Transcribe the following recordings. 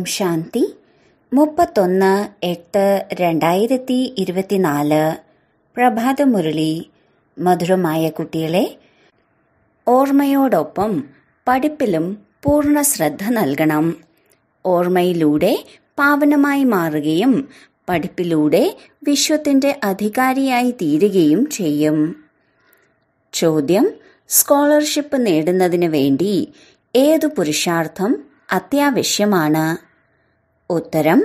ഓം ശാന്തി മുപ്പത്തൊന്ന് എട്ട് രണ്ടായിരത്തി ഇരുപത്തിനാല് പ്രഭാതമുരളി മധുരമായ കുട്ടികളെ ഓർമ്മയോടൊപ്പം പഠിപ്പിലും പൂർണ്ണ ശ്രദ്ധ നൽകണം ഓർമ്മയിലൂടെ പാവനമായി മാറുകയും പഠിപ്പിലൂടെ വിശ്വത്തിന്റെ അധികാരിയായി തീരുകയും ചെയ്യും ചോദ്യം സ്കോളർഷിപ്പ് നേടുന്നതിന് വേണ്ടി ഏതു പുരുഷാർത്ഥം അത്യാവശ്യമാണ് ഉത്തരം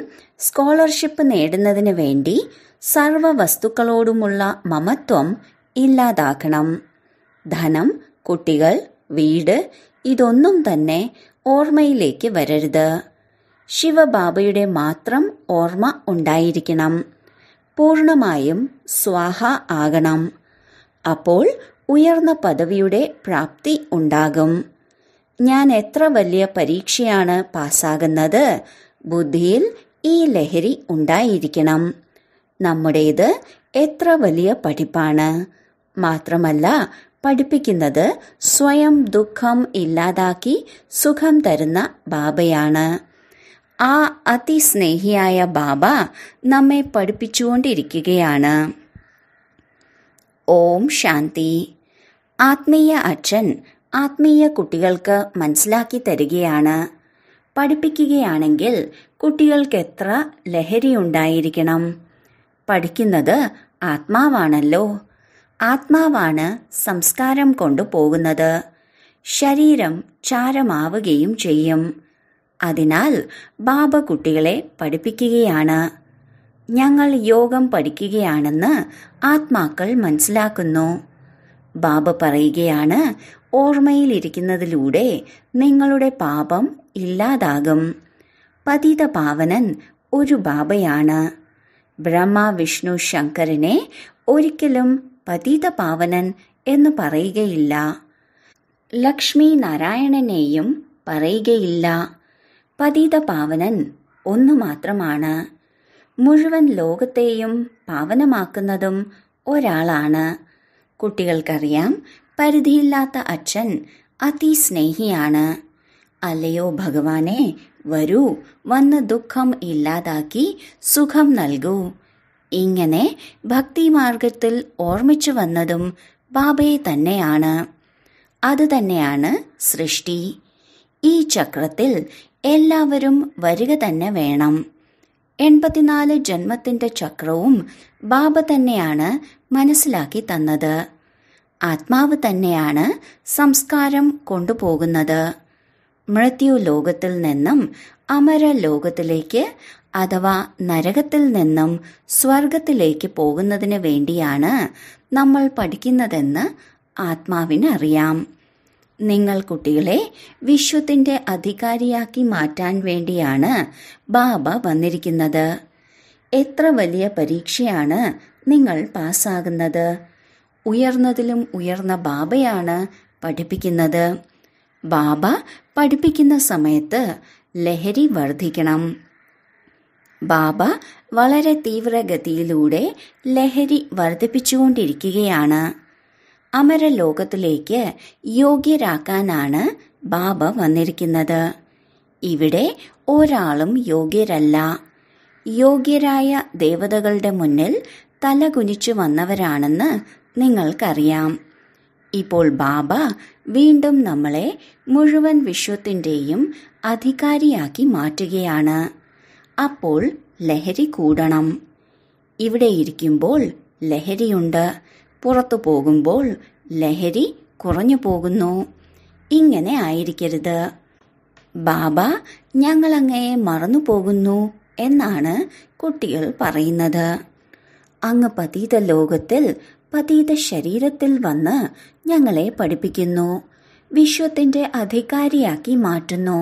സ്കോളർഷിപ്പ് നേടുന്നതിന് വേണ്ടി സർവ വസ്തുക്കളോടുമുള്ള മമത്വം ഇല്ലാതാക്കണം ധനം കുട്ടികൾ വീട് ഇതൊന്നും തന്നെ ഓർമ്മയിലേക്ക് വരരുത് ശിവബാബയുടെ മാത്രം ഓർമ്മ ഉണ്ടായിരിക്കണം പൂർണമായും സ്വാഹ ആകണം അപ്പോൾ ഉയർന്ന പദവിയുടെ പ്രാപ്തി ഉണ്ടാകും ഞാൻ എത്ര വലിയ പരീക്ഷയാണ് പാസ്സാകുന്നത് ബുദ്ധിയിൽ ഈ ലഹരി ഉണ്ടായിരിക്കണം നമ്മുടേത് എത്ര വലിയ പഠിപ്പാണ് മാത്രമല്ല പഠിപ്പിക്കുന്നത് സ്വയം ദുഃഖം ഇല്ലാതാക്കി സുഖം തരുന്ന ബാബയാണ് ആ അതിസ്നേഹിയായ ബാബ നമ്മെ പഠിപ്പിച്ചുകൊണ്ടിരിക്കുകയാണ് ഓം ശാന്തി ആത്മീയ അച്ഛൻ ആത്മീയ കുട്ടികൾക്ക് മനസ്സിലാക്കി തരികയാണ് പഠിപ്പിക്കുകയാണെങ്കിൽ കുട്ടികൾക്ക് എത്ര ലഹരി ഉണ്ടായിരിക്കണം പഠിക്കുന്നത് ആത്മാവാണല്ലോ ആത്മാവാണ് സംസ്കാരം കൊണ്ടുപോകുന്നത് ശരീരം ചാരമാവുകയും ചെയ്യും അതിനാൽ ബാബ കുട്ടികളെ പഠിപ്പിക്കുകയാണ് ഞങ്ങൾ യോഗം പഠിക്കുകയാണെന്ന് ആത്മാക്കൾ മനസ്സിലാക്കുന്നു ബാബ പറയുകയാണ് ഓർമ്മയിലിരിക്കുന്നതിലൂടെ നിങ്ങളുടെ പാപം ഇല്ലാതാകും പാവനൻ ഒരു ബാബയാണ് ബ്രഹ്മ വിഷ്ണു ശങ്കരനെ ഒരിക്കലും പാവനൻ എന്ന് പറയുകയില്ല ലക്ഷ്മി നാരായണനെയും പറയുകയില്ല പാവനൻ ഒന്നു മാത്രമാണ് മുഴുവൻ ലോകത്തെയും പാവനമാക്കുന്നതും ഒരാളാണ് കുട്ടികൾക്കറിയാം പരിധിയില്ലാത്ത അച്ഛൻ അതിസ്നേഹിയാണ് അല്ലയോ ഭഗവാനെ വരൂ വന്ന് ദുഃഖം ഇല്ലാതാക്കി സുഖം നൽകൂ ഇങ്ങനെ ഭക്തിമാർഗത്തിൽ ഓർമ്മിച്ചു വന്നതും ബാബയെ തന്നെയാണ് അതുതന്നെയാണ് സൃഷ്ടി ഈ ചക്രത്തിൽ എല്ലാവരും വരിക തന്നെ വേണം എൺപത്തിനാല് ജന്മത്തിന്റെ ചക്രവും ബാബ തന്നെയാണ് മനസ്സിലാക്കി തന്നത് ആത്മാവ് തന്നെയാണ് സംസ്കാരം കൊണ്ടുപോകുന്നത് ലോകത്തിൽ നിന്നും അമര ലോകത്തിലേക്ക് അഥവാ നരകത്തിൽ നിന്നും സ്വർഗത്തിലേക്ക് പോകുന്നതിന് വേണ്ടിയാണ് നമ്മൾ പഠിക്കുന്നതെന്ന് ആത്മാവിന് അറിയാം നിങ്ങൾ കുട്ടികളെ വിശ്വത്തിന്റെ അധികാരിയാക്കി മാറ്റാൻ വേണ്ടിയാണ് ബാബ വന്നിരിക്കുന്നത് എത്ര വലിയ പരീക്ഷയാണ് നിങ്ങൾ പാസ്സാകുന്നത് ഉയർന്നതിലും ഉയർന്ന ബാബയാണ് പഠിപ്പിക്കുന്നത് ബാബ പഠിപ്പിക്കുന്ന സമയത്ത് ലഹരി വർദ്ധിക്കണം ബാബ വളരെ തീവ്രഗതിയിലൂടെ ലഹരി വർദ്ധിപ്പിച്ചുകൊണ്ടിരിക്കുകയാണ് അമരലോകത്തിലേക്ക് യോഗ്യരാക്കാനാണ് ബാബ വന്നിരിക്കുന്നത് ഇവിടെ ഒരാളും യോഗ്യരല്ല യോഗ്യരായ ദേവതകളുടെ മുന്നിൽ തലകുനിച്ചു വന്നവരാണെന്ന് നിങ്ങൾക്കറിയാം ഇപ്പോൾ ബാബ വീണ്ടും നമ്മളെ മുഴുവൻ വിശ്വത്തിൻ്റെയും അധികാരിയാക്കി മാറ്റുകയാണ് അപ്പോൾ ലഹരി കൂടണം ഇവിടെ ഇരിക്കുമ്പോൾ ലഹരിയുണ്ട് പുറത്തു പോകുമ്പോൾ ലഹരി കുറഞ്ഞു പോകുന്നു ഇങ്ങനെ ആയിരിക്കരുത് ബാബ ഞങ്ങളങ്ങയെ മറന്നു പോകുന്നു എന്നാണ് കുട്ടികൾ പറയുന്നത് അങ്ങ് പതീത ലോകത്തിൽ പതീത ശരീരത്തിൽ വന്ന് ഞങ്ങളെ പഠിപ്പിക്കുന്നു വിശ്വത്തിന്റെ അധികാരിയാക്കി മാറ്റുന്നു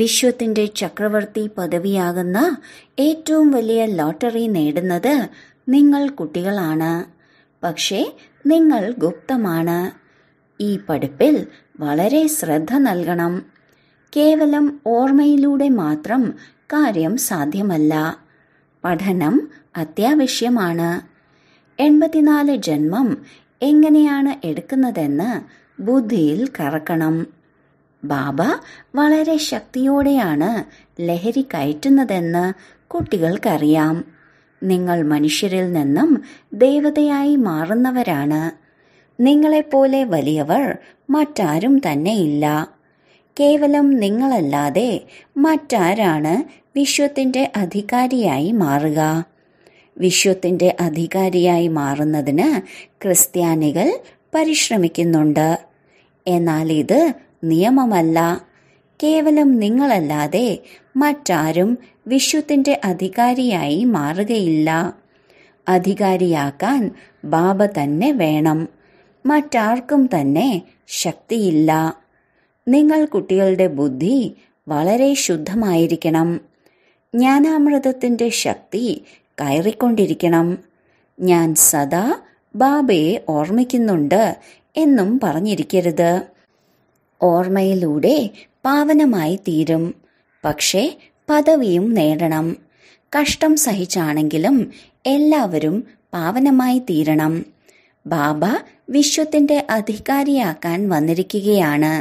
വിശ്വത്തിന്റെ ചക്രവർത്തി പദവിയാകുന്ന ഏറ്റവും വലിയ ലോട്ടറി നേടുന്നത് നിങ്ങൾ കുട്ടികളാണ് പക്ഷേ നിങ്ങൾ ഗുപ്തമാണ് ഈ പഠിപ്പിൽ വളരെ ശ്രദ്ധ നൽകണം കേവലം ഓർമ്മയിലൂടെ മാത്രം കാര്യം സാധ്യമല്ല പഠനം അത്യാവശ്യമാണ് എൺപത്തിനാല് ജന്മം എങ്ങനെയാണ് എടുക്കുന്നതെന്ന് ബുദ്ധിയിൽ കറക്കണം ബാബ വളരെ ശക്തിയോടെയാണ് ലഹരി കയറ്റുന്നതെന്ന് കുട്ടികൾക്കറിയാം നിങ്ങൾ മനുഷ്യരിൽ നിന്നും ദേവതയായി മാറുന്നവരാണ് നിങ്ങളെപ്പോലെ വലിയവർ മറ്റാരും തന്നെയില്ല കേവലം നിങ്ങളല്ലാതെ മറ്റാരാണ് വിശ്വത്തിൻ്റെ അധികാരിയായി മാറുക വിശ്വത്തിൻ്റെ അധികാരിയായി മാറുന്നതിന് ക്രിസ്ത്യാനികൾ പരിശ്രമിക്കുന്നുണ്ട് എന്നാൽ ഇത് നിയമമല്ല കേവലം നിങ്ങളല്ലാതെ മറ്റാരും വിശ്വത്തിൻ്റെ അധികാരിയായി മാറുകയില്ല അധികാരിയാക്കാൻ ബാബ തന്നെ വേണം മറ്റാർക്കും തന്നെ ശക്തിയില്ല നിങ്ങൾ കുട്ടികളുടെ ബുദ്ധി വളരെ ശുദ്ധമായിരിക്കണം ജ്ഞാനാമൃതത്തിൻ്റെ ശക്തി കയറിക്കൊണ്ടിരിക്കണം ഞാൻ സദാ ബാബയെ ഓർമ്മിക്കുന്നുണ്ട് എന്നും പറഞ്ഞിരിക്കരുത് ഓർമ്മയിലൂടെ പാവനമായി തീരും പക്ഷേ പദവിയും നേടണം കഷ്ടം സഹിച്ചാണെങ്കിലും എല്ലാവരും പാവനമായി തീരണം ബാബ വിശ്വത്തിന്റെ അധികാരിയാക്കാൻ വന്നിരിക്കുകയാണ്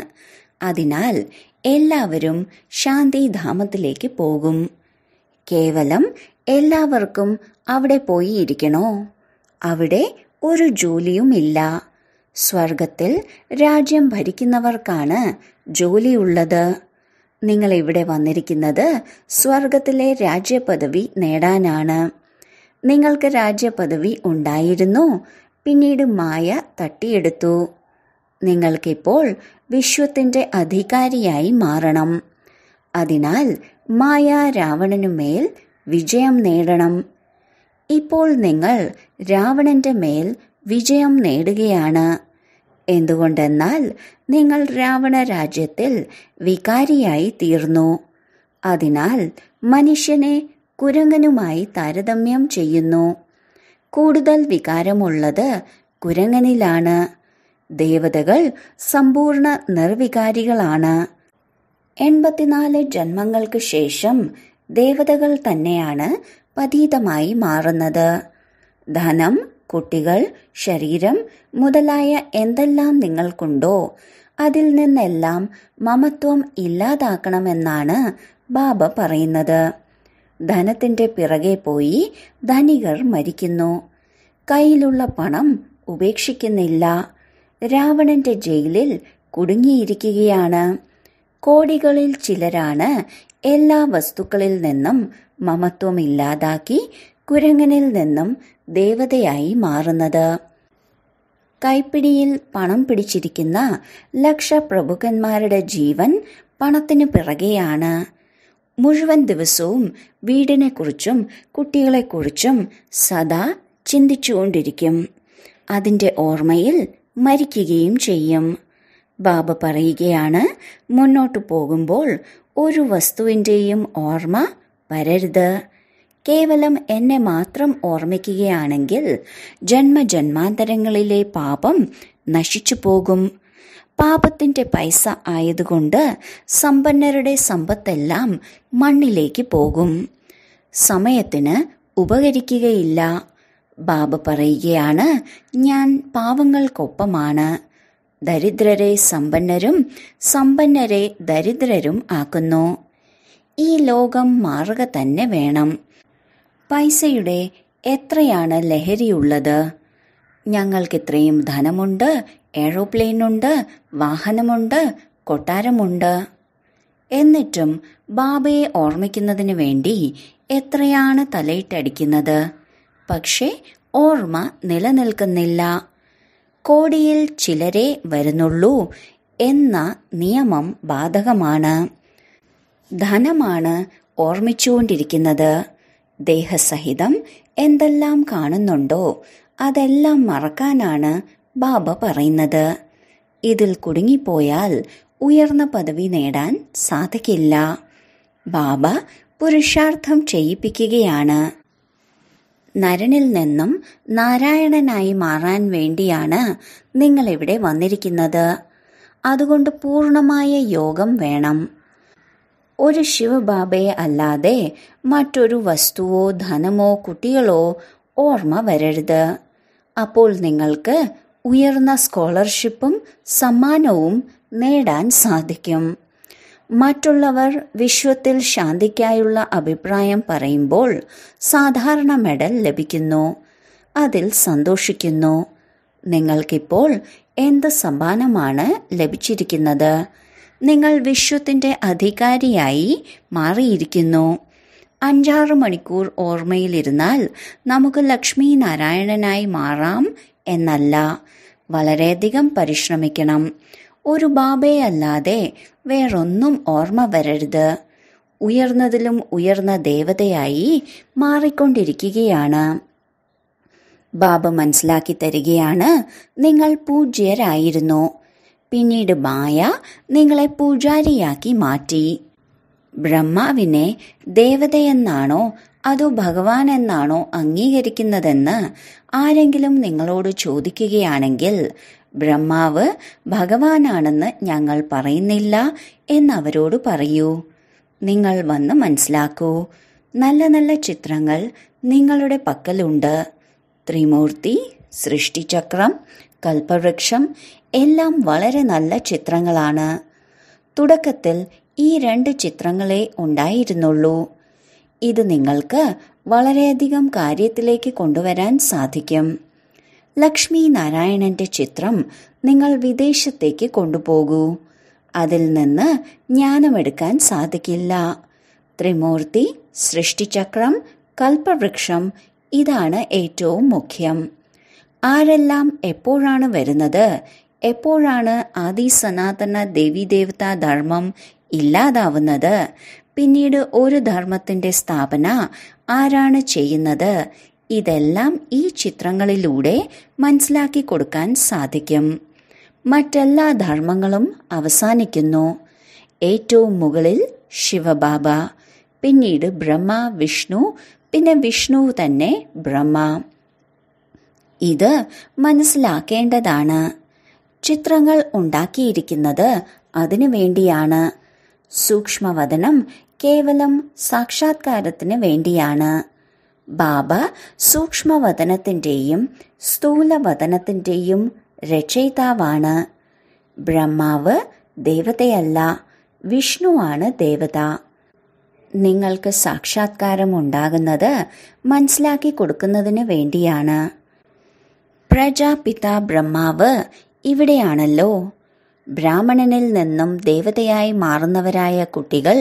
അതിനാൽ എല്ലാവരും ശാന്തിധാമത്തിലേക്ക് പോകും കേവലം എല്ലാവർക്കും അവിടെ പോയി ഇരിക്കണോ അവിടെ ഒരു ജോലിയുമില്ല സ്വർഗത്തിൽ രാജ്യം ഭരിക്കുന്നവർക്കാണ് ജോലിയുള്ളത് നിങ്ങൾ ഇവിടെ വന്നിരിക്കുന്നത് സ്വർഗത്തിലെ രാജ്യപദവി നേടാനാണ് നിങ്ങൾക്ക് രാജ്യപദവി ഉണ്ടായിരുന്നു പിന്നീട് മായ തട്ടിയെടുത്തു നിങ്ങൾക്കിപ്പോൾ വിശ്വത്തിൻ്റെ അധികാരിയായി മാറണം അതിനാൽ മായ രാവണനുമേൽ വിജയം നേടണം ഇപ്പോൾ നിങ്ങൾ രാവണന്റെ മേൽ വിജയം നേടുകയാണ് എന്തുകൊണ്ടെന്നാൽ നിങ്ങൾ രാവണ രാജ്യത്തിൽ വികാരിയായി തീർന്നു അതിനാൽ മനുഷ്യനെ കുരങ്ങനുമായി താരതമ്യം ചെയ്യുന്നു കൂടുതൽ വികാരമുള്ളത് കുരങ്ങനിലാണ് ദേവതകൾ സമ്പൂർണ്ണ നിർവികാരികളാണ് എൺപത്തിനാല് ജന്മങ്ങൾക്ക് ശേഷം ദേവതകൾ തന്നെയാണ് പതീതമായി മാറുന്നത് ധനം കുട്ടികൾ ശരീരം മുതലായ എന്തെല്ലാം നിങ്ങൾക്കുണ്ടോ അതിൽ നിന്നെല്ലാം മമത്വം ഇല്ലാതാക്കണമെന്നാണ് ബാബ പറയുന്നത് ധനത്തിന്റെ പിറകെ പോയി ധനികർ മരിക്കുന്നു കയ്യിലുള്ള പണം ഉപേക്ഷിക്കുന്നില്ല രാവണന്റെ ജയിലിൽ കുടുങ്ങിയിരിക്കുകയാണ് കോടികളിൽ ചിലരാണ് എല്ലാ വസ്തുക്കളിൽ നിന്നും മമത്വം ഇല്ലാതാക്കി കുരങ്ങനിൽ നിന്നും ദേവതയായി മാറുന്നത് കൈപ്പിടിയിൽ പണം പിടിച്ചിരിക്കുന്ന ലക്ഷപ്രഭുക്കന്മാരുടെ ജീവൻ പണത്തിനു പിറകെയാണ് മുഴുവൻ ദിവസവും വീടിനെക്കുറിച്ചും കുട്ടികളെക്കുറിച്ചും സദാ ചിന്തിച്ചുകൊണ്ടിരിക്കും അതിൻ്റെ ഓർമ്മയിൽ മരിക്കുകയും ചെയ്യും ബാബ പറയുകയാണ് മുന്നോട്ടു പോകുമ്പോൾ ഒരു വസ്തുവിൻ്റെയും ഓർമ്മ വരരുത് കേവലം എന്നെ മാത്രം ഓർമ്മിക്കുകയാണെങ്കിൽ ജന്മജന്മാന്തരങ്ങളിലെ പാപം നശിച്ചു പോകും പാപത്തിന്റെ പൈസ ആയതുകൊണ്ട് സമ്പന്നരുടെ സമ്പത്തെല്ലാം മണ്ണിലേക്ക് പോകും സമയത്തിന് ഉപകരിക്കുകയില്ല ബാബ പറയുകയാണ് ഞാൻ പാവങ്ങൾക്കൊപ്പമാണ് ദരിദ്രരെ സമ്പന്നരും സമ്പന്നരെ ദരിദ്രരും ആക്കുന്നു ഈ ലോകം മാറുക തന്നെ വേണം പൈസയുടെ എത്രയാണ് ലഹരിയുള്ളത് ഞങ്ങൾക്കിത്രയും ധനമുണ്ട് ഏറോപ്ലെയിനുണ്ട് വാഹനമുണ്ട് കൊട്ടാരമുണ്ട് എന്നിട്ടും ബാബയെ ഓർമ്മിക്കുന്നതിന് വേണ്ടി എത്രയാണ് തലയിട്ടടിക്കുന്നത് പക്ഷേ ഓർമ്മ നിലനിൽക്കുന്നില്ല കോടിയിൽ ചിലരെ വരുന്നുള്ളൂ എന്ന നിയമം ബാധകമാണ് ധനമാണ് ഓർമ്മിച്ചുകൊണ്ടിരിക്കുന്നത് ദേഹസഹിതം എന്തെല്ലാം കാണുന്നുണ്ടോ അതെല്ലാം മറക്കാനാണ് ബാബ പറയുന്നത് ഇതിൽ കുടുങ്ങിപ്പോയാൽ ഉയർന്ന പദവി നേടാൻ സാധിക്കില്ല ബാബ പുരുഷാർത്ഥം ചെയ്യിപ്പിക്കുകയാണ് നരനിൽ നിന്നും നാരായണനായി മാറാൻ വേണ്ടിയാണ് നിങ്ങൾ ഇവിടെ വന്നിരിക്കുന്നത് അതുകൊണ്ട് പൂർണമായ യോഗം വേണം ഒരു ശിവബാബയെ അല്ലാതെ മറ്റൊരു വസ്തുവോ ധനമോ കുട്ടികളോ ഓർമ്മ വരരുത് അപ്പോൾ നിങ്ങൾക്ക് ഉയർന്ന സ്കോളർഷിപ്പും സമ്മാനവും നേടാൻ സാധിക്കും മറ്റുള്ളവർ വിശ്വത്തിൽ ശാന്തിക്കായുള്ള അഭിപ്രായം പറയുമ്പോൾ സാധാരണ മെഡൽ ലഭിക്കുന്നു അതിൽ സന്തോഷിക്കുന്നു നിങ്ങൾക്കിപ്പോൾ എന്ത് സമ്മാനമാണ് ലഭിച്ചിരിക്കുന്നത് നിങ്ങൾ വിശ്വത്തിൻ്റെ അധികാരിയായി മാറിയിരിക്കുന്നു അഞ്ചാറ് മണിക്കൂർ ഓർമ്മയിലിരുന്നാൽ നമുക്ക് ലക്ഷ്മി നാരായണനായി മാറാം എന്നല്ല വളരെയധികം പരിശ്രമിക്കണം ഒരു ബാബയല്ലാതെ വേറൊന്നും ഓർമ്മ വരരുത് ഉയർന്നതിലും ഉയർന്ന ദേവതയായി മാറിക്കൊണ്ടിരിക്കുകയാണ് ബാബ മനസ്സിലാക്കി തരികയാണ് നിങ്ങൾ പൂജ്യരായിരുന്നു പിന്നീട് മായ നിങ്ങളെ പൂജാരിയാക്കി മാറ്റി ബ്രഹ്മാവിനെ ദേവതയെന്നാണോ അതോ ഭഗവാൻ എന്നാണോ അംഗീകരിക്കുന്നതെന്ന് ആരെങ്കിലും നിങ്ങളോട് ചോദിക്കുകയാണെങ്കിൽ ബ്രഹ്മാവ് ഭഗവാനാണെന്ന് ഞങ്ങൾ പറയുന്നില്ല എന്നവരോട് പറയൂ നിങ്ങൾ വന്ന് മനസ്സിലാക്കൂ നല്ല നല്ല ചിത്രങ്ങൾ നിങ്ങളുടെ പക്കലുണ്ട് ത്രിമൂർത്തി സൃഷ്ടിചക്രം കൽപ്പവൃക്ഷം എല്ലാം വളരെ നല്ല ചിത്രങ്ങളാണ് തുടക്കത്തിൽ ഈ രണ്ട് ചിത്രങ്ങളെ ഉണ്ടായിരുന്നുള്ളൂ ഇത് നിങ്ങൾക്ക് വളരെയധികം കാര്യത്തിലേക്ക് കൊണ്ടുവരാൻ സാധിക്കും ലക്ഷ്മി നാരായണന്റെ ചിത്രം നിങ്ങൾ വിദേശത്തേക്ക് കൊണ്ടുപോകൂ അതിൽ നിന്ന് ജ്ഞാനമെടുക്കാൻ സാധിക്കില്ല ത്രിമൂർത്തി സൃഷ്ടിചക്രം കൽപ്പവൃക്ഷം ഇതാണ് ഏറ്റവും മുഖ്യം ആരെല്ലാം എപ്പോഴാണ് വരുന്നത് എപ്പോഴാണ് ആദി സനാതന ദേവീദേവതാ ധർമ്മം ഇല്ലാതാവുന്നത് പിന്നീട് ഒരു ധർമ്മത്തിന്റെ സ്ഥാപന ആരാണ് ചെയ്യുന്നത് ഇതെല്ലാം ഈ ചിത്രങ്ങളിലൂടെ മനസ്സിലാക്കി കൊടുക്കാൻ സാധിക്കും മറ്റെല്ലാ ധർമ്മങ്ങളും അവസാനിക്കുന്നു ഏറ്റവും മുകളിൽ ശിവബാബ പിന്നീട് ബ്രഹ്മ വിഷ്ണു പിന്നെ വിഷ്ണു തന്നെ ബ്രഹ്മ ഇത് മനസ്സിലാക്കേണ്ടതാണ് ചിത്രങ്ങൾ ഉണ്ടാക്കിയിരിക്കുന്നത് അതിനു വേണ്ടിയാണ് സൂക്ഷ്മവദനം കേവലം സാക്ഷാത്കാരത്തിന് വേണ്ടിയാണ് ബാബ സൂക്ഷ്മവതനത്തിൻ്റെയും സ്ഥൂലവതനത്തിൻ്റെയും രക്ഷയിതാവാണ് ബ്രഹ്മാവ് ദേവതയല്ല വിഷ്ണുവാണ് ദേവത നിങ്ങൾക്ക് സാക്ഷാത്കാരം ഉണ്ടാകുന്നത് മനസ്സിലാക്കി കൊടുക്കുന്നതിന് വേണ്ടിയാണ് പ്രജാപിത ബ്രഹ്മാവ് ഇവിടെയാണല്ലോ ബ്രാഹ്മണനിൽ നിന്നും ദേവതയായി മാറുന്നവരായ കുട്ടികൾ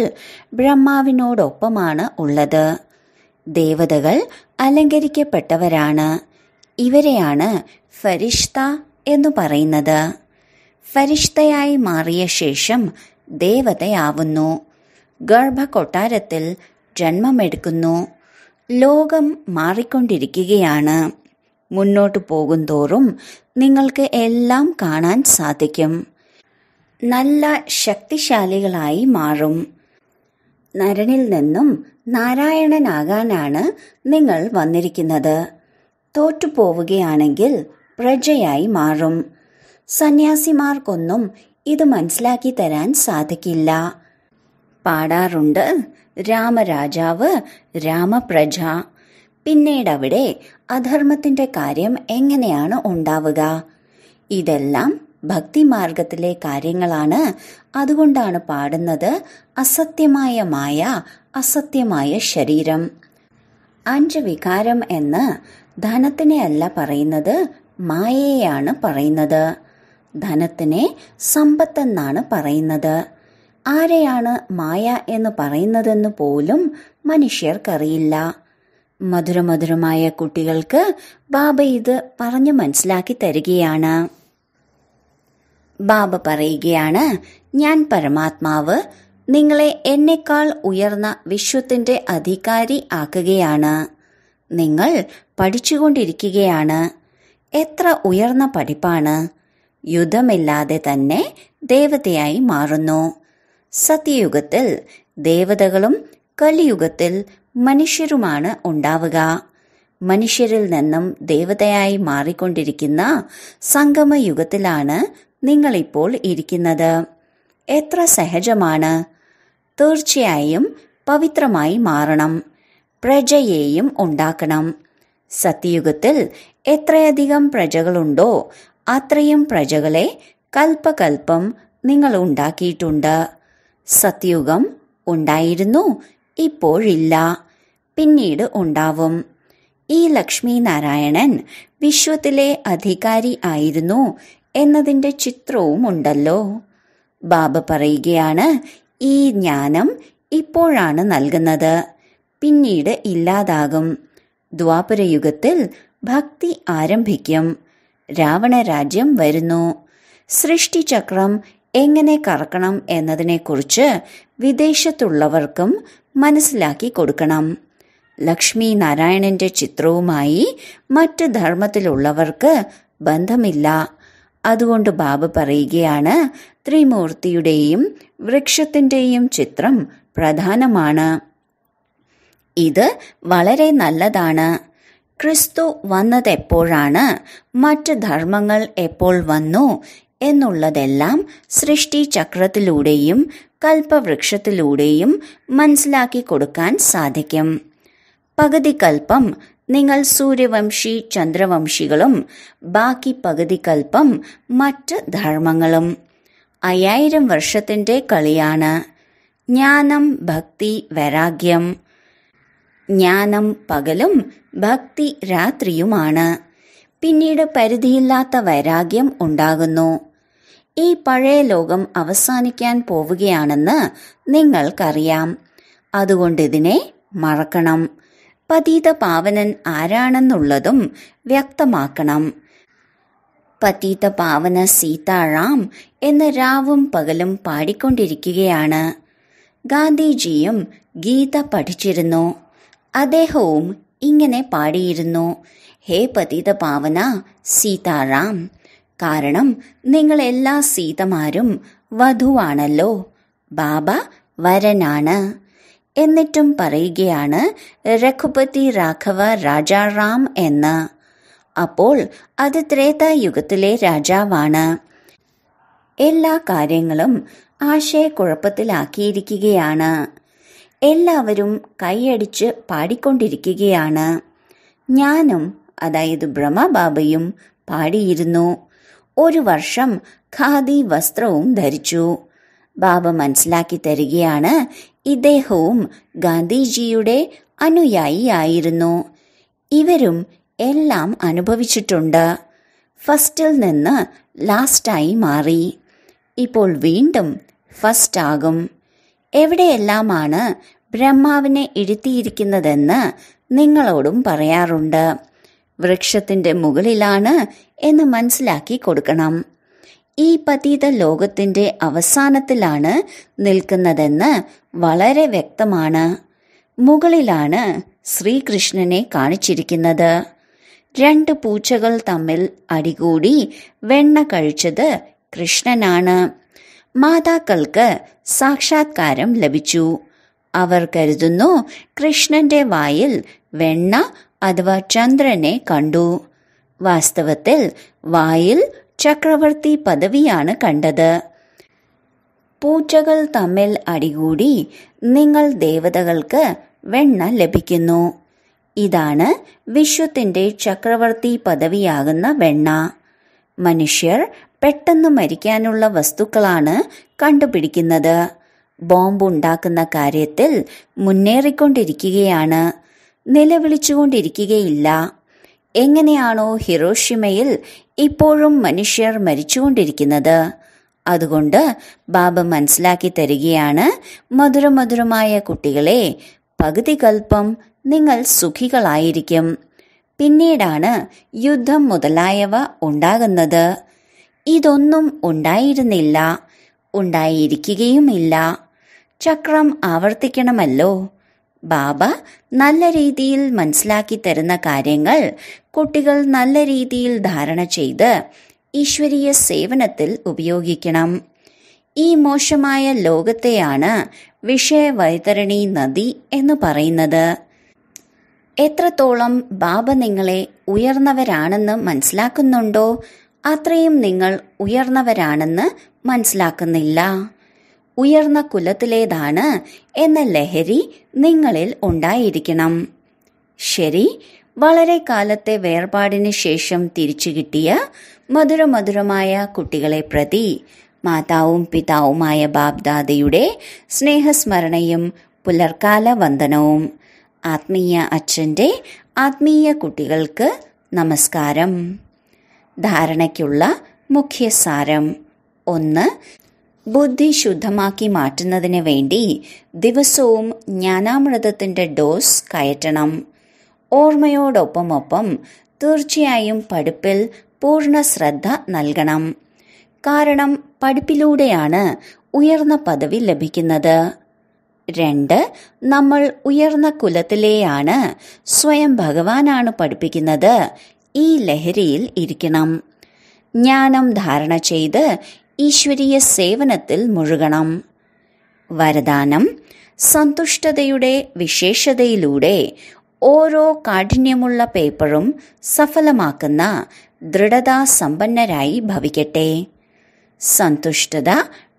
ബ്രഹ്മാവിനോടൊപ്പമാണ് ഉള്ളത് ദേവതകൾ അലങ്കരിക്കപ്പെട്ടവരാണ് ഇവരെയാണ് ഫരിഷ്ത എന്നു പറയുന്നത് ഫരിഷ്തയായി മാറിയ ശേഷം ദേവതയാവുന്നു ഗർഭകൊട്ടാരത്തിൽ ജന്മമെടുക്കുന്നു ലോകം മാറിക്കൊണ്ടിരിക്കുകയാണ് മുന്നോട്ടു പോകുന്തോറും നിങ്ങൾക്ക് എല്ലാം കാണാൻ സാധിക്കും നല്ല ശക്തിശാലികളായി മാറും നരനിൽ നിന്നും നാരായണനാകാനാണ് നിങ്ങൾ വന്നിരിക്കുന്നത് തോറ്റുപോവുകയാണെങ്കിൽ പ്രജയായി മാറും സന്യാസിമാർക്കൊന്നും ഇത് മനസ്സിലാക്കി തരാൻ സാധിക്കില്ല പാടാറുണ്ട് രാമരാജാവ് രാമപ്രജ പിന്നീട് അവിടെ അധർമ്മത്തിന്റെ കാര്യം എങ്ങനെയാണ് ഉണ്ടാവുക ഇതെല്ലാം ഭക്തിമാർഗത്തിലെ കാര്യങ്ങളാണ് അതുകൊണ്ടാണ് പാടുന്നത് അസത്യമായ മായ അസത്യമായ ശരീരം അഞ്ച് വികാരം എന്ന് ധനത്തിനെ അല്ല പറയുന്നത് മായയാണ് പറയുന്നത് ധനത്തിനെ സമ്പത്തെന്നാണ് പറയുന്നത് ആരെയാണ് മായ എന്ന് പറയുന്നതെന്ന് പോലും മനുഷ്യർക്കറിയില്ല മധുരമധുരമായ കുട്ടികൾക്ക് ബാബ ഇത് പറഞ്ഞു മനസ്സിലാക്കി തരികയാണ് ബാബ പറയുകയാണ് ഞാൻ പരമാത്മാവ് നിങ്ങളെ എന്നെക്കാൾ ഉയർന്ന വിശ്വത്തിന്റെ അധികാരി ആക്കുകയാണ് നിങ്ങൾ പഠിച്ചുകൊണ്ടിരിക്കുകയാണ് എത്ര ഉയർന്ന പഠിപ്പാണ് യുദ്ധമില്ലാതെ തന്നെ ദേവതയായി മാറുന്നു സത്യയുഗത്തിൽ ദേവതകളും കലിയുഗത്തിൽ മനുഷ്യരുമാണ് ഉണ്ടാവുക മനുഷ്യരിൽ നിന്നും ദേവതയായി മാറിക്കൊണ്ടിരിക്കുന്ന സംഗമയുഗത്തിലാണ് നിങ്ങളിപ്പോൾ ഇരിക്കുന്നത് എത്ര സഹജമാണ് തീർച്ചയായും പവിത്രമായി മാറണം പ്രജയെയും ഉണ്ടാക്കണം സത്യയുഗത്തിൽ എത്രയധികം പ്രജകളുണ്ടോ അത്രയും പ്രജകളെ കൽപ്പകൽപ്പം നിങ്ങൾ ഉണ്ടാക്കിയിട്ടുണ്ട് സത്യുഗം ഉണ്ടായിരുന്നു ഇപ്പോഴില്ല പിന്നീട് ഉണ്ടാവും ഈ ലക്ഷ്മി നാരായണൻ വിശ്വത്തിലെ അധികാരി ആയിരുന്നു എന്നതിൻ്റെ ചിത്രവും ഉണ്ടല്ലോ ബാബ പറയുകയാണ് ഈ ജ്ഞാനം ഇപ്പോഴാണ് നൽകുന്നത് പിന്നീട് ഇല്ലാതാകും ദ്വാപരയുഗത്തിൽ ഭക്തി ആരംഭിക്കും രാവണരാജ്യം വരുന്നു സൃഷ്ടിചക്രം എങ്ങനെ കറക്കണം എന്നതിനെക്കുറിച്ച് വിദേശത്തുള്ളവർക്കും മനസ്സിലാക്കി കൊടുക്കണം ലക്ഷ്മി നാരായണന്റെ ചിത്രവുമായി മറ്റ് ധർമ്മത്തിലുള്ളവർക്ക് ബന്ധമില്ല അതുകൊണ്ട് ബാബ പറയുകയാണ് ത്രിമൂർത്തിയുടെയും വൃക്ഷത്തിൻ്റെയും ചിത്രം പ്രധാനമാണ് ഇത് വളരെ നല്ലതാണ് ക്രിസ്തു വന്നത് എപ്പോഴാണ് മറ്റ് ധർമ്മങ്ങൾ എപ്പോൾ വന്നു എന്നുള്ളതെല്ലാം സൃഷ്ടി ചക്രത്തിലൂടെയും കൽപ്പവൃക്ഷത്തിലൂടെയും മനസ്സിലാക്കി കൊടുക്കാൻ സാധിക്കും പകുതി കൽപ്പം നിങ്ങൾ സൂര്യവംശി ചന്ദ്രവംശികളും ബാക്കി പകുതി കൽപ്പം മറ്റ് ധർമ്മങ്ങളും അയ്യായിരം വർഷത്തിന്റെ കളിയാണ് ജ്ഞാനം ഭക്തി വൈരാഗ്യം ജ്ഞാനം പകലും ഭക്തി രാത്രിയുമാണ് പിന്നീട് പരിധിയില്ലാത്ത വൈരാഗ്യം ഉണ്ടാകുന്നു ഈ പഴയ ലോകം അവസാനിക്കാൻ പോവുകയാണെന്ന് നിങ്ങൾക്കറിയാം അതുകൊണ്ട് ഇതിനെ മറക്കണം പതീത പാവനൻ ആരാണെന്നുള്ളതും വ്യക്തമാക്കണം പതീത പാവന സീതാറാം എന്ന് രാവും പകലും പാടിക്കൊണ്ടിരിക്കുകയാണ് ഗാന്ധിജിയും ഗീത പഠിച്ചിരുന്നു അദ്ദേഹവും ഇങ്ങനെ പാടിയിരുന്നു ഹേ പതിത പാവന സീതാറാം കാരണം നിങ്ങൾ എല്ലാ സീതമാരും വധുവാണല്ലോ ബാബ വരനാണ് എന്നിട്ടും പറയുകയാണ് രഘുപതി രാഘവ രാജാറാം എന്ന് അപ്പോൾ അത് ത്രേതായുഗത്തിലെ രാജാവാണ് എല്ലാ കാര്യങ്ങളും ആശയക്കുഴപ്പത്തിലാക്കിയിരിക്കുകയാണ് എല്ലാവരും കൈയടിച്ച് പാടിക്കൊണ്ടിരിക്കുകയാണ് ഞാനും അതായത് ബ്രഹ്മബാബയും പാടിയിരുന്നു ഒരു വർഷം ഖാദി വസ്ത്രവും ധരിച്ചു ബാബ മനസ്സിലാക്കി തരികയാണ് ഇദ്ദേഹവും ഗാന്ധിജിയുടെ അനുയായിയായിരുന്നു ഇവരും എല്ലാം അനുഭവിച്ചിട്ടുണ്ട് ഫസ്റ്റിൽ നിന്ന് ലാസ്റ്റായി മാറി ഇപ്പോൾ വീണ്ടും ഫസ്റ്റ് ആകും എവിടെയെല്ലാമാണ് ബ്രഹ്മാവിനെ ഇഴുത്തിയിരിക്കുന്നതെന്ന് നിങ്ങളോടും പറയാറുണ്ട് വൃക്ഷത്തിൻ്റെ മുകളിലാണ് എന്ന് മനസ്സിലാക്കി കൊടുക്കണം ഈ പതീത ലോകത്തിന്റെ അവസാനത്തിലാണ് നിൽക്കുന്നതെന്ന് വളരെ വ്യക്തമാണ് മുകളിലാണ് ശ്രീകൃഷ്ണനെ കാണിച്ചിരിക്കുന്നത് രണ്ട് പൂച്ചകൾ തമ്മിൽ അടികൂടി വെണ്ണ കഴിച്ചത് കൃഷ്ണനാണ് മാതാക്കൾക്ക് സാക്ഷാത്കാരം ലഭിച്ചു അവർ കരുതുന്നു കൃഷ്ണന്റെ വായിൽ വെണ്ണ അഥവാ ചന്ദ്രനെ കണ്ടു വാസ്തവത്തിൽ വായിൽ ചക്രവർത്തി പദവിയാണ് കണ്ടത് പൂച്ചകൾ തമ്മിൽ അടികൂടി നിങ്ങൾ ദേവതകൾക്ക് വെണ്ണ ലഭിക്കുന്നു ഇതാണ് വിശ്വത്തിന്റെ ചക്രവർത്തി പദവിയാകുന്ന വെണ്ണ മനുഷ്യർ പെട്ടെന്ന് മരിക്കാനുള്ള വസ്തുക്കളാണ് കണ്ടുപിടിക്കുന്നത് ബോംബ് ഉണ്ടാക്കുന്ന കാര്യത്തിൽ മുന്നേറിക്കൊണ്ടിരിക്കുകയാണ് നിലവിളിച്ചുകൊണ്ടിരിക്കുകയില്ല എങ്ങനെയാണോ ഹിറോഷിമയിൽ ഇപ്പോഴും മനുഷ്യർ മരിച്ചുകൊണ്ടിരിക്കുന്നത് അതുകൊണ്ട് ബാബ മനസ്സിലാക്കി തരികയാണ് മധുരമധുരമായ കുട്ടികളെ പകുതി കൽപ്പം നിങ്ങൾ സുഖികളായിരിക്കും പിന്നീടാണ് യുദ്ധം മുതലായവ ഉണ്ടാകുന്നത് ഇതൊന്നും ഉണ്ടായിരുന്നില്ല ഉണ്ടായിരിക്കുകയുമില്ല ചക്രം ആവർത്തിക്കണമല്ലോ ബാബ നല്ല രീതിയിൽ മനസ്സിലാക്കി തരുന്ന കാര്യങ്ങൾ കുട്ടികൾ നല്ല രീതിയിൽ ധാരണ ചെയ്ത് ഈശ്വരീയ സേവനത്തിൽ ഉപയോഗിക്കണം ഈ മോശമായ ലോകത്തെയാണ് വിഷയവൈതരണി നദി എന്ന് പറയുന്നത് എത്രത്തോളം ബാബ നിങ്ങളെ ഉയർന്നവരാണെന്ന് മനസ്സിലാക്കുന്നുണ്ടോ അത്രയും നിങ്ങൾ ഉയർന്നവരാണെന്ന് മനസ്സിലാക്കുന്നില്ല ഉയർന്ന കുലത്തിലേതാണ് എന്ന ലഹരി നിങ്ങളിൽ ഉണ്ടായിരിക്കണം ശരി വളരെ കാലത്തെ വേർപാടിന് ശേഷം തിരിച്ചു കിട്ടിയ മധുരമധുരമായ കുട്ടികളെ പ്രതി മാതാവും പിതാവുമായ ബാബ്ദാദയുടെ സ്നേഹസ്മരണയും പുലർക്കാല വന്ദനവും ആത്മീയ അച്ഛൻ്റെ ആത്മീയ കുട്ടികൾക്ക് നമസ്കാരം ധാരണയ്ക്കുള്ള മുഖ്യസാരം ഒന്ന് ബുദ്ധി ശുദ്ധമാക്കി മാറ്റുന്നതിന് വേണ്ടി ദിവസവും ജ്ഞാനാമൃതത്തിന്റെ ഡോസ് കയറ്റണം ഓർമ്മയോടൊപ്പമൊപ്പം തീർച്ചയായും പഠിപ്പിൽ പൂർണ്ണ ശ്രദ്ധ നൽകണം കാരണം പഠിപ്പിലൂടെയാണ് ഉയർന്ന പദവി ലഭിക്കുന്നത് രണ്ട് നമ്മൾ ഉയർന്ന കുലത്തിലെയാണ് സ്വയം ഭഗവാനാണ് പഠിപ്പിക്കുന്നത് ഈ ലഹരിയിൽ ഇരിക്കണം ജ്ഞാനം ധാരണ ചെയ്ത് ഈശ്വരീയ സേവനത്തിൽ മുഴുകണം വരദാനം സന്തുഷ്ടതയുടെ വിശേഷതയിലൂടെ ഓരോ കാഠിന്യമുള്ള പേപ്പറും സഫലമാക്കുന്ന ദൃഢതാസമ്പന്നരായി ഭവിക്കട്ടെ സന്തുഷ്ടത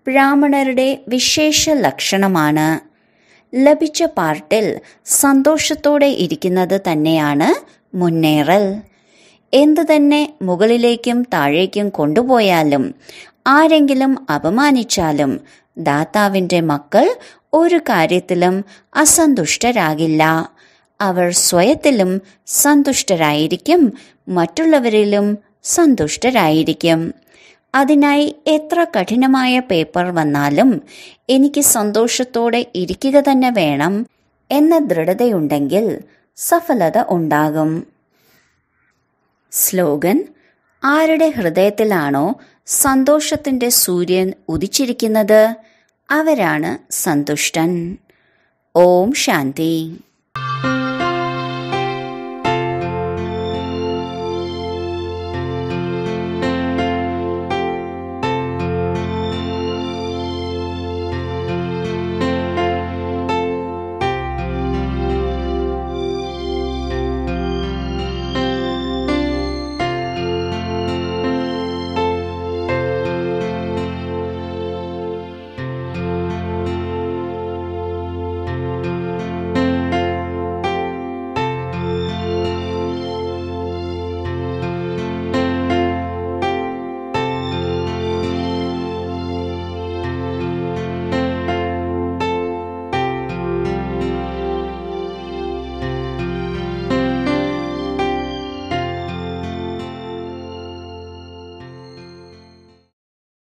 ബ്രാഹ്മണരുടെ വിശേഷ ലക്ഷണമാണ് ലഭിച്ച പാർട്ടിൽ സന്തോഷത്തോടെ ഇരിക്കുന്നത് തന്നെയാണ് മുന്നേറൽ എന്തുതന്നെ മുകളിലേക്കും താഴേക്കും കൊണ്ടുപോയാലും ആരെങ്കിലും അപമാനിച്ചാലും ദാതാവിന്റെ മക്കൾ ഒരു കാര്യത്തിലും അസന്തുഷ്ടരാകില്ല അവർ സ്വയത്തിലും സന്തുഷ്ടരായിരിക്കും മറ്റുള്ളവരിലും സന്തുഷ്ടരായിരിക്കും അതിനായി എത്ര കഠിനമായ പേപ്പർ വന്നാലും എനിക്ക് സന്തോഷത്തോടെ ഇരിക്കുക തന്നെ വേണം എന്ന ദൃഢതയുണ്ടെങ്കിൽ സഫലത ഉണ്ടാകും സ്ലോഗൻ ആരുടെ ഹൃദയത്തിലാണോ സന്തോഷത്തിന്റെ സൂര്യൻ ഉദിച്ചിരിക്കുന്നത് അവരാണ് സന്തുഷ്ടൻ ഓം ശാന്തി